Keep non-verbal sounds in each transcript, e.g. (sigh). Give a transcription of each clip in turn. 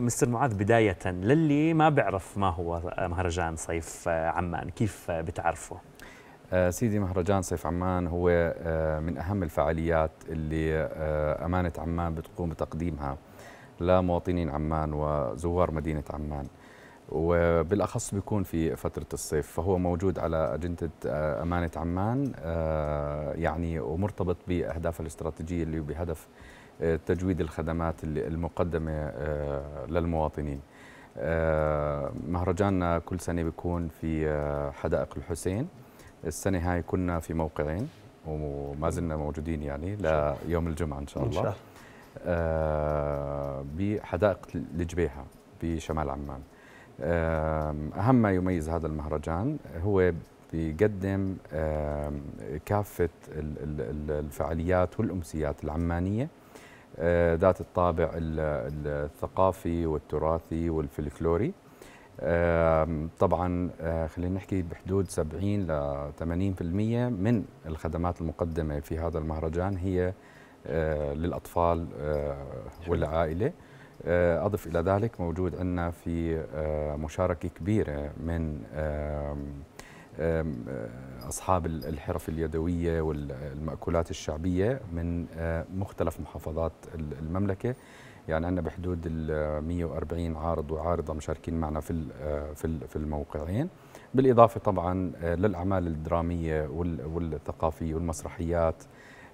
مستر معاذ بداية للي ما بيعرف ما هو آه، مهرجان صيف آه، عمان كيف آه، بتعرفه؟ سيدي مهرجان صيف عمان هو من أهم الفعاليات اللي أمانة عمان بتقوم بتقديمها لمواطنين عمان وزوار مدينة عمان وبالأخص بيكون في فترة الصيف فهو موجود على أجندة أمانة عمان يعني ومرتبط بأهدافها الاستراتيجية اللي بهدف تجويد الخدمات المقدمة آه، للمواطنين آه، مهرجاننا كل سنة بيكون في آه، حدائق الحسين السنة هاي كنا في موقعين وما زلنا موجودين يعني ليوم الجمعة إن شاء الله بحدائق الجبيحة بشمال عمان أهم ما يميز هذا المهرجان هو بيقدم كافة الفعاليات والأمسيات العمانية آه، ذات الطابع الثقافي والتراثي والفلكلوري طبعا آه، خلينا نحكي بحدود 70 ل 80% من الخدمات المقدمه في هذا المهرجان هي آه، للاطفال والعائله اضف الى ذلك موجود عندنا في مشاركه كبيره من آه، أصحاب الحرف اليدوية والمأكولات الشعبية من آه، مختلف محافظات المملكة يعني عندنا بحدود ال 140 آه، عارض وعارضة مشاركين معنا في في الموقعين بالإضافة طبعا للأعمال الدرامية والثقافية والمسرحيات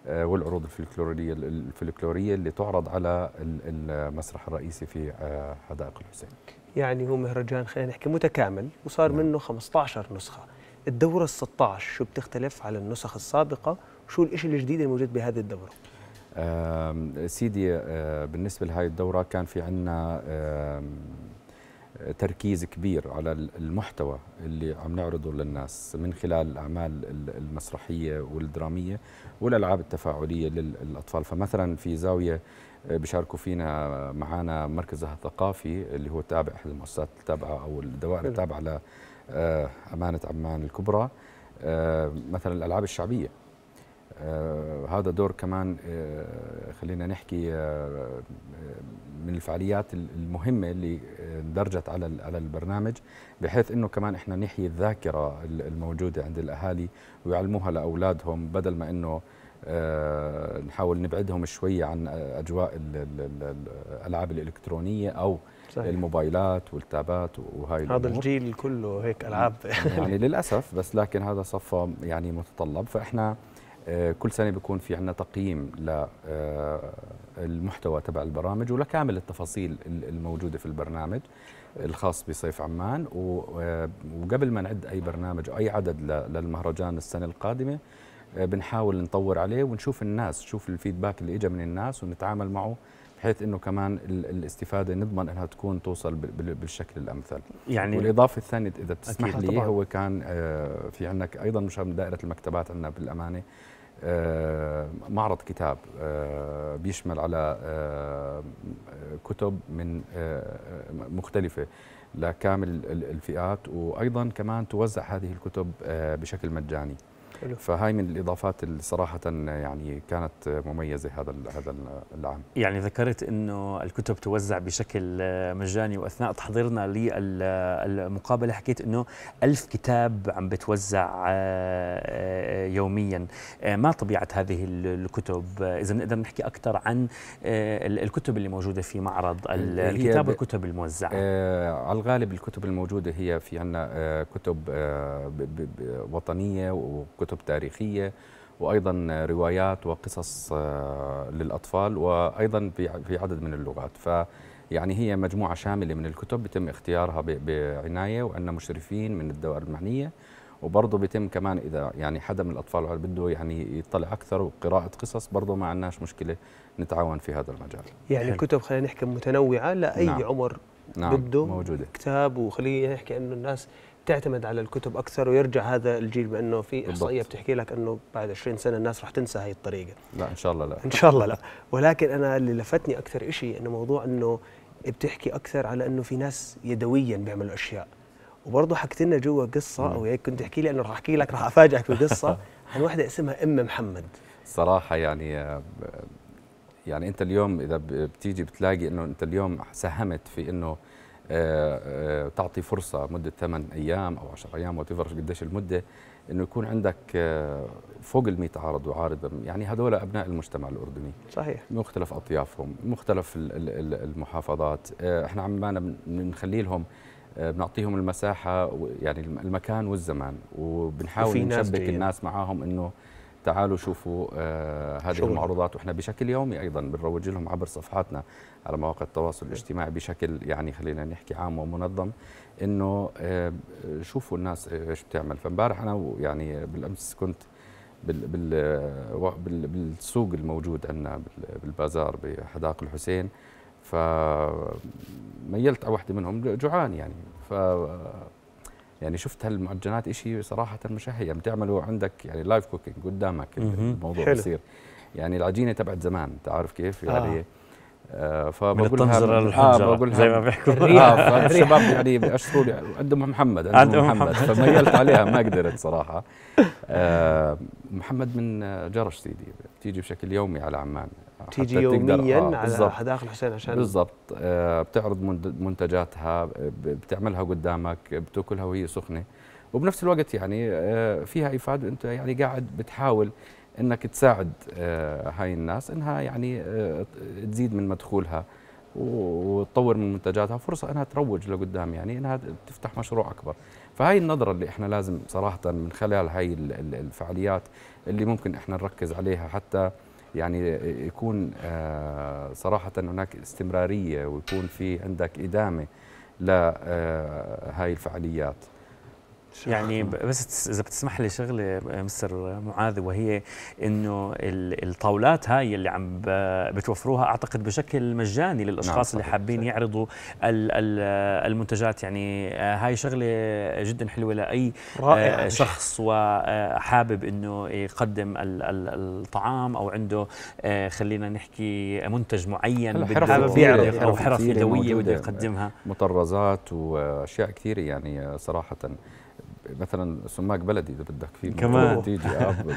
والعروض الفلكلورية الفلكلورية اللي تعرض على المسرح الرئيسي في حدائق الحسين يعني هو مهرجان خلينا نحكي متكامل وصار نعم. منه 15 نسخه الدورة ال 16 شو بتختلف على النسخ السابقة وشو الشيء الجديد الموجود بهذه الدورة؟ سيدي آه، بالنسبة لهذه الدورة كان في عندنا تركيز كبير على المحتوى اللي عم نعرضه للناس من خلال الأعمال المسرحية والدرامية والألعاب التفاعلية للأطفال فمثلا في زاوية بيشاركوا فينا معانا مركزها الثقافي اللي هو تابع احد المؤسسات التابعه او الدوائر التابعه لامانه آه، عمان الكبرى آه، مثلا الالعاب الشعبيه آه، هذا دور كمان خلينا نحكي من الفعاليات المهمه اللي اندرجت على على البرنامج بحيث انه كمان احنا نحيي الذاكره الموجوده عند الاهالي ويعلموها لاولادهم بدل ما انه آه، نحاول نبعدهم شوية عن أجواء الألعاب الإلكترونية أو صحيح. الموبايلات والتابات وهاي هذا الأمور. الجيل كله هيك آه، ألعاب يعني (laughs) للأسف بس لكن هذا صفى يعني متطلب فإحنا آه، كل سنة بيكون في عندنا تقييم للمحتوى تبع البرامج ولكامل التفاصيل الموجودة في البرنامج الخاص بصيف عمان وقبل ما نعد أي برنامج أو أي عدد للمهرجان السنة القادمة بنحاول نطور عليه ونشوف الناس نشوف الفيدباك اللي اجى من الناس ونتعامل معه بحيث انه كمان الاستفاده نضمن انها تكون توصل بالشكل الامثل يعني والاضافه الثانيه اذا بتسمح لي طبعاً. هو كان آه، في عندك ايضا مشان دائره المكتبات عندنا بالامانه آه، معرض كتاب آه، بيشمل على كتب من مختلفه لكامل الفئات وايضا كمان توزع هذه الكتب بشكل مجاني فهاي من الاضافات اللي صراحه يعني كانت مميزه هذا هذا العام يعني ذكرت انه الكتب توزع بشكل مجاني واثناء تحضيرنا للمقابله حكيت انه ألف كتاب عم بتوزع آه، آه، يوميا آه، ما طبيعه هذه الكتب اذا بنقدر نحكي اكثر عن الكتب اللي موجوده في معرض الكتاب والكتب الموزعه على الغالب الكتب الموجوده هي في عندنا كتب وطنيه وكتب كتب تاريخيه وايضا روايات وقصص آه، للاطفال وايضا في عدد من اللغات ف يعني هي مجموعه شامله من الكتب بيتم اختيارها بعنايه وعندنا مشرفين من الدوائر المعنيه وبرضه بيتم كمان اذا يعني حدا من الاطفال بده يعني يطلع اكثر وقراءه قصص برضه ما عندناش مشكله نتعاون في هذا المجال يعني الكتب خلينا نحكي متنوعه لاي نعم. عمر نعم بده موجودة كتاب وخلينا نحكي انه الناس تعتمد على الكتب اكثر ويرجع هذا الجيل بانه في احصائيه بتحكي لك انه بعد 20 سنه الناس رح تنسى هاي الطريقه لا ان شاء الله لا ان شاء الله لا ولكن انا اللي لفتني اكثر شيء انه موضوع انه بتحكي اكثر على انه في ناس يدويا بيعملوا اشياء وبرضه حكيت لنا جوا قصه او هيك كنت تحكي لي انه رح احكي لك رح افاجئك بقصه (laughs) عن وحده اسمها ام محمد صراحه يعني يعني انت اليوم اذا بتيجي بتلاقي انه انت اليوم ساهمت في انه آه، آه، تعطي فرصه مده 8 ايام او 10 ايام وات قديش المده انه يكون عندك آه، فوق ال 100 عارض وعارض يعني هذول ابناء المجتمع الاردني صحيح مختلف اطيافهم مختلف المحافظات احنا عمالنا بنخلي لهم بنعطيهم المساحه يعني المكان والزمان وبنحاول نشبك الناس معاهم انه تعالوا شوفوا آه، هذه شغل. المعروضات واحنا بشكل يومي ايضا بنروج لهم عبر صفحاتنا على مواقع التواصل إيه. الاجتماعي بشكل يعني خلينا نحكي عام ومنظم انه آه، شوفوا الناس ايش بتعمل فامبارح انا يعني بالامس كنت بال بال بالسوق الموجود عندنا بالبازار بحدائق الحسين فميلت على وحده منهم جوعان يعني ف يعني شفت هالمعجنات شيء صراحه مش هي بتعمله عندك يعني لايف كوكينج قدامك الموضوع بصير يعني العجينه تبعت زمان تعرف كيف يعني آه. آه، من الطنجرة للحجرة آه زي ما بيحكوا (laughs) آه الشباب يعني بيأشروا لي عندهم محمد عندهم محمد, محمد فميلت (laughs) عليها ما قدرت صراحة آه محمد من آه، جرش سيدي بتيجي بشكل يومي على عمان تيجي يوميا آه على حدائق الحسين عشان بالضبط آه بتعرض منتجاتها بتعملها قدامك بتاكلها وهي سخنه وبنفس الوقت يعني آه فيها افاده انت يعني قاعد بتحاول انك تساعد آه، هاي الناس انها يعني آه، تزيد من مدخولها وتطور من منتجاتها فرصه انها تروج لقدام يعني انها تفتح مشروع اكبر فهاي النظره اللي احنا لازم صراحه من خلال هاي الفعاليات اللي ممكن احنا نركز عليها حتى يعني يكون آه، صراحه هناك استمراريه ويكون في عندك ادامه لهاي الفعاليات يعني بس اذا بتسمح لي شغله آه، مستر معاذ وهي انه الطاولات هاي اللي عم بتوفروها اعتقد بشكل مجاني للاشخاص نعم اللي حابين يعرضوا المنتجات يعني آه، هاي شغله جدا حلوه لاي آه، رائع شخص وحابب انه يقدم الطعام او عنده خلينا نحكي منتج معين بده يعرض او حرف يدويه بده يقدمها مطرزات واشياء كثيره يعني صراحه مثلا سماك بلدي اذا بدك فيه كمان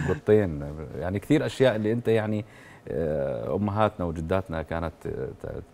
بطين يعني كثير اشياء اللي انت يعني امهاتنا وجداتنا كانت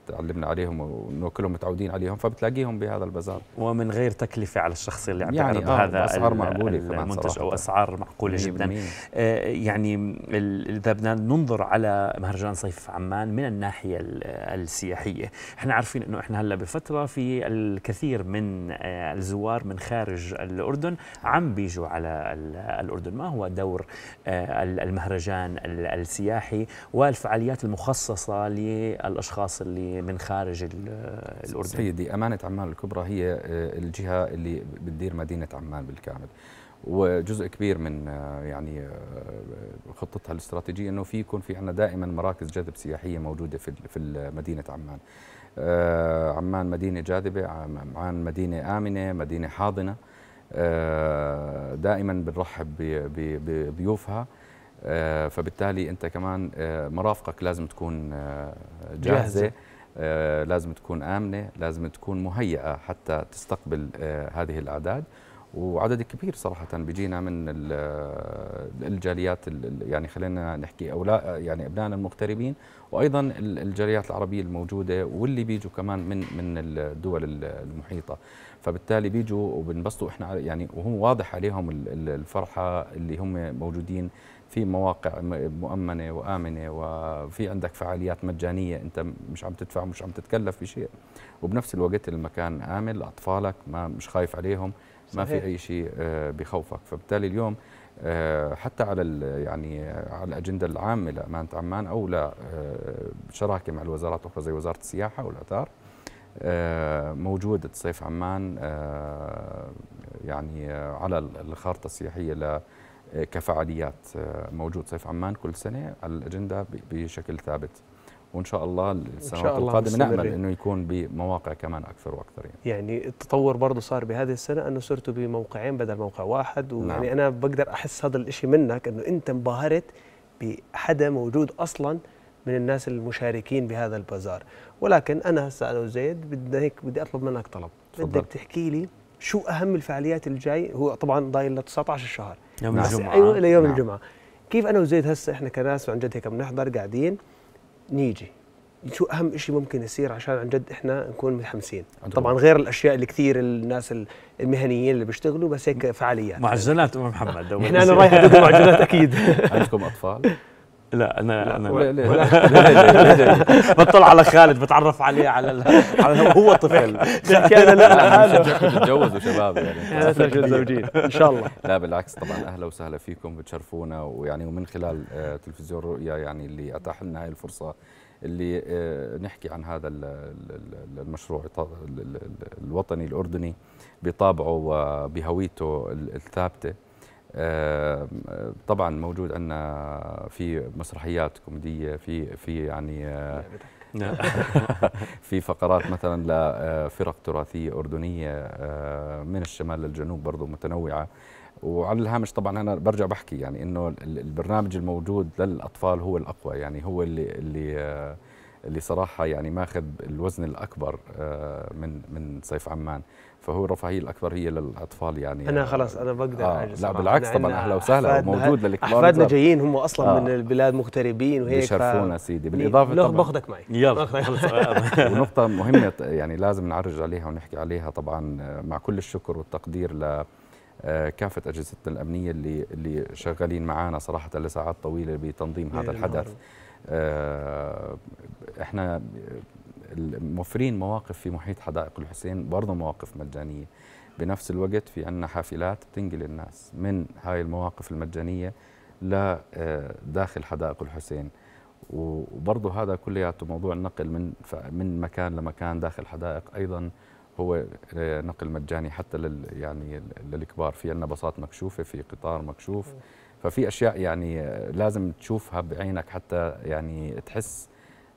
تعلمنا عليهم وانه كلهم متعودين عليهم فبتلاقيهم بهذا البازار ومن غير تكلفه على الشخص اللي عم يعني يعرض آه هذا اسعار معقوله المنتج او اسعار معقوله جدا آه يعني اذا بدنا ننظر على مهرجان صيف عمان من الناحيه السياحيه احنا عارفين انه احنا هلا بفتره في الكثير من آه الزوار من خارج الاردن عم بيجوا على الاردن ما هو دور آه المهرجان السياحي و والفعاليات المخصصة للأشخاص اللي من خارج الأردن سيدي أمانة عمان الكبرى هي آه، الجهة اللي بتدير مدينة عمان بالكامل وجزء كبير من آه، يعني آه، خطتها الاستراتيجيه انه في يكون في عندنا دائما مراكز جذب سياحيه موجوده في في مدينه عمان. عمان مدينه جاذبه، عمان مدينه امنه، مدينه حاضنه. دائما بنرحب بضيوفها بي آه، فبالتالي انت كمان آه، مرافقك لازم تكون آه، جاهزه لازم تكون امنه لازم تكون مهيئه حتى تستقبل هذه الاعداد وعدد كبير صراحه بيجينا من الجاليات يعني خلينا نحكي اولاء يعني ابنائنا المغتربين وايضا الجاليات العربيه الموجوده واللي بيجوا كمان من من الدول المحيطه فبالتالي بيجوا وبنبسطوا احنا يعني وهم واضح عليهم الفرحه اللي هم موجودين في مواقع مؤمنه وامنه وفي عندك فعاليات مجانيه انت مش عم تدفع مش عم تتكلف بشيء وبنفس الوقت المكان امن لاطفالك ما مش خايف عليهم ما صحيح. في اي شيء آه، بخوفك فبالتالي اليوم آه، حتى على يعني على الاجنده العامه لامانه عمان او لشراكه آه، مع الوزارات الاخرى زي وزاره السياحه والاثار موجودة صيف عمان يعني على الخارطه السياحيه ل كفعاليات آه، موجود صيف عمان كل سنه على الاجنده بشكل ثابت وان شاء الله السنوات القادمه نامل انه يكون بمواقع كمان اكثر واكثر يعني. يعني التطور برضه صار بهذه السنه انه صرتوا بموقعين بدل موقع واحد ويعني نعم. انا بقدر احس هذا الشيء منك انه انت انبهرت بحدا موجود اصلا من الناس المشاركين بهذا البازار ولكن انا هسه انا وزيد بدي هيك بدي اطلب منك طلب بدك تحكي لي شو اهم الفعاليات الجاي هو طبعا ضايل ل 19 شهر يوم نعم. الجمعه ايوه الى يوم نعم. الجمعه كيف انا وزيد هسه احنا كناس عن جد هيك بنحضر قاعدين نيجي شو اهم شيء ممكن يصير عشان عن جد احنا نكون متحمسين طبعا غير الاشياء اللي كثير الناس المهنيين اللي بيشتغلوا بس هيك فعاليات معجنات ام محمد احنا انا رايح ادوق معجنات (laughs) اكيد عندكم اطفال لا انا لا انا لا لا لا بطلع على خالد بتعرف عليه على على هو طفل (laughs) لا لا هذا تتجوزوا شباب يعني (laughs) الزوجين ان شاء الله لا بالعكس طبعا اهلا وسهلا فيكم بتشرفونا ويعني ومن خلال آه، تلفزيون رؤيا يعني اللي اتاح لنا هاي الفرصه اللي آه، نحكي عن هذا المشروع الوطني الاردني بطابعه وبهويته الثابته آه، طبعا موجود عندنا في مسرحيات كوميديه في في يعني آه، (laughs) في فقرات مثلا لفرق تراثيه اردنيه آه، من الشمال للجنوب برضه متنوعه وعلى الهامش طبعا انا برجع بحكي يعني انه البرنامج الموجود للاطفال هو الاقوى يعني هو اللي اللي اللي صراحه يعني ماخذ الوزن الاكبر آه، من من صيف عمان فهو الرفاهيه الاكبر هي للاطفال يعني انا خلاص انا بقدر آه لا بالعكس طبعا اهلا وسهلا وموجود للكبار احفادنا جايين هم اصلا آه من البلاد مغتربين وهيك بيشرفونا ف... سيدي بالاضافه طبعا باخذك معي يلا (laughs) (laughs) ونقطه مهمه يعني لازم نعرج عليها ونحكي عليها طبعا آه، مع كل الشكر والتقدير ل آه، كافة أجهزتنا الأمنية اللي اللي شغالين معانا صراحة لساعات طويلة بتنظيم هذا الحدث احنا موفرين مواقف في محيط حدائق الحسين برضه مواقف مجانيه بنفس الوقت في عندنا حافلات بتنقل الناس من هاي المواقف المجانيه لداخل آه، حدائق الحسين وبرضه هذا كلياته موضوع النقل من من مكان لمكان داخل حدائق ايضا هو آه، نقل مجاني حتى لل يعني للكبار في عندنا باصات مكشوفه في قطار مكشوف ففي اشياء يعني آه، لازم تشوفها بعينك حتى يعني تحس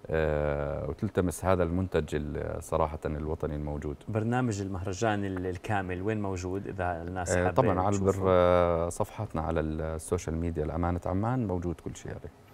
آه، وتلتمس هذا المنتج صراحة الوطني الموجود برنامج المهرجان الكامل وين موجود إذا الناس آه، طبعا على آه، صفحتنا على السوشيال ميديا الأمانة عمان موجود كل شيء عليه